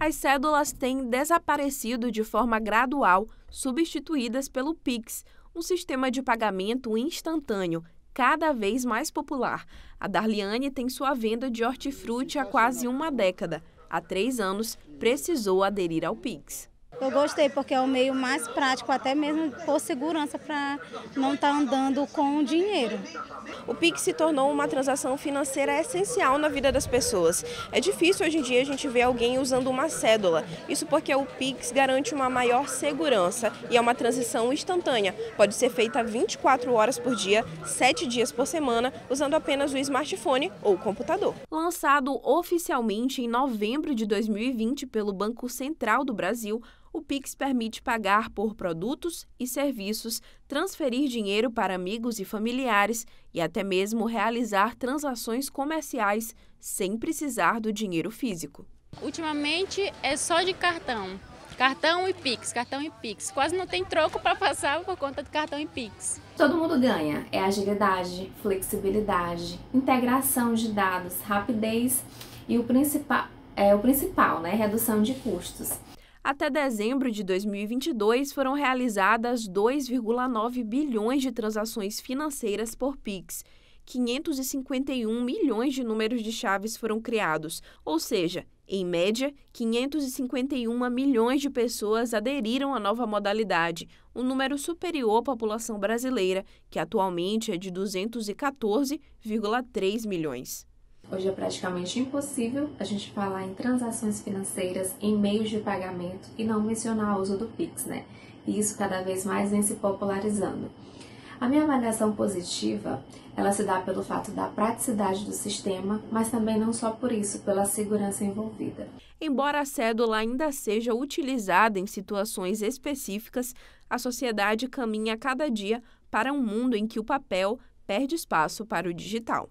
as cédulas têm desaparecido de forma gradual, substituídas pelo Pix, um sistema de pagamento instantâneo cada vez mais popular. A Darliane tem sua venda de hortifruti há quase uma década. Há três anos, precisou aderir ao Pix. Eu gostei porque é o meio mais prático, até mesmo por segurança, para não estar tá andando com o dinheiro. O Pix se tornou uma transação financeira essencial na vida das pessoas. É difícil hoje em dia a gente ver alguém usando uma cédula. Isso porque o Pix garante uma maior segurança e é uma transição instantânea. Pode ser feita 24 horas por dia, 7 dias por semana, usando apenas o smartphone ou o computador. Lançado oficialmente em novembro de 2020 pelo Banco Central do Brasil, o Pix permite pagar por produtos e serviços, transferir dinheiro para amigos e familiares e até mesmo realizar transações comerciais sem precisar do dinheiro físico. Ultimamente é só de cartão. Cartão e Pix, cartão e Pix. Quase não tem troco para passar por conta de cartão e Pix. Todo mundo ganha. É agilidade, flexibilidade, integração de dados, rapidez e o principal, é, o principal, né? Redução de custos. Até dezembro de 2022, foram realizadas 2,9 bilhões de transações financeiras por Pix. 551 milhões de números de chaves foram criados, ou seja, em média, 551 milhões de pessoas aderiram à nova modalidade, um número superior à população brasileira, que atualmente é de 214,3 milhões. Hoje é praticamente impossível a gente falar em transações financeiras, em meios de pagamento e não mencionar o uso do Pix, né? E isso cada vez mais vem se popularizando. A minha avaliação positiva, ela se dá pelo fato da praticidade do sistema, mas também não só por isso, pela segurança envolvida. Embora a cédula ainda seja utilizada em situações específicas, a sociedade caminha cada dia para um mundo em que o papel perde espaço para o digital.